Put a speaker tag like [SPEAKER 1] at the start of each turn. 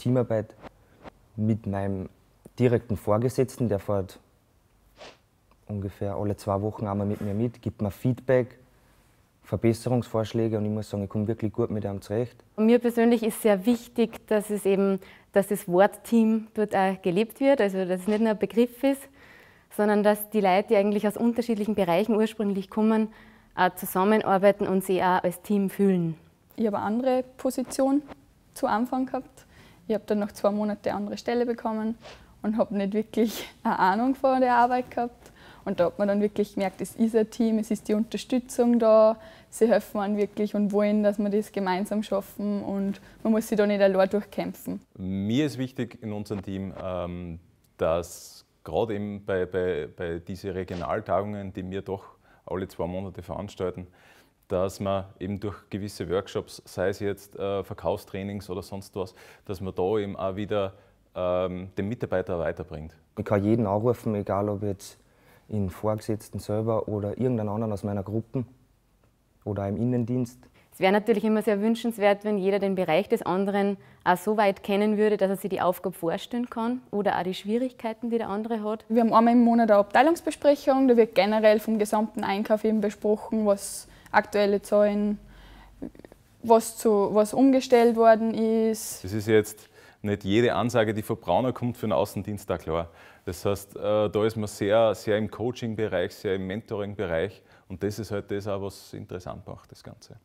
[SPEAKER 1] Teamarbeit mit meinem direkten Vorgesetzten, der fährt ungefähr alle zwei Wochen einmal mit mir mit, gibt mir Feedback, Verbesserungsvorschläge und ich muss sagen, ich komme wirklich gut mit ihm zurecht.
[SPEAKER 2] Mir persönlich ist sehr wichtig, dass es eben, dass das Wort Team dort auch gelebt wird, also dass es nicht nur ein Begriff ist, sondern dass die Leute, die eigentlich aus unterschiedlichen Bereichen ursprünglich kommen, auch zusammenarbeiten und sich auch als Team fühlen. Ich habe eine andere Position zu Anfang gehabt
[SPEAKER 3] ich habe dann noch zwei Monate andere Stelle bekommen und habe nicht wirklich eine Ahnung von der Arbeit gehabt. Und da hat man dann wirklich gemerkt, es ist ein Team, es ist die Unterstützung da, sie helfen einem wirklich und wollen, dass wir das gemeinsam schaffen und man muss sich da nicht allein durchkämpfen.
[SPEAKER 4] Mir ist wichtig in unserem Team, ähm, dass gerade eben bei, bei, bei diesen Regionaltagungen, die wir doch alle zwei Monate veranstalten, dass man eben durch gewisse Workshops, sei es jetzt äh, Verkaufstrainings oder sonst was, dass man da eben auch wieder ähm, den Mitarbeiter weiterbringt.
[SPEAKER 1] Ich kann jeden anrufen, egal ob jetzt in Vorgesetzten selber oder irgendeinen anderen aus meiner Gruppe oder im Innendienst.
[SPEAKER 2] Es wäre natürlich immer sehr wünschenswert, wenn jeder den Bereich des anderen auch so weit kennen würde, dass er sich die Aufgabe vorstellen kann oder auch die Schwierigkeiten, die der andere hat. Wir haben einmal im Monat eine
[SPEAKER 3] Abteilungsbesprechung, da wird generell vom gesamten Einkauf eben besprochen, was aktuelle Zahlen, was, zu, was umgestellt worden ist.
[SPEAKER 4] Das ist jetzt nicht jede Ansage, die von Brauner kommt, für den Außendienst da klar. Das heißt, äh, da ist man sehr, sehr im Coaching-Bereich, sehr im Mentoring-Bereich und das ist halt das auch, was interessant macht, das Ganze.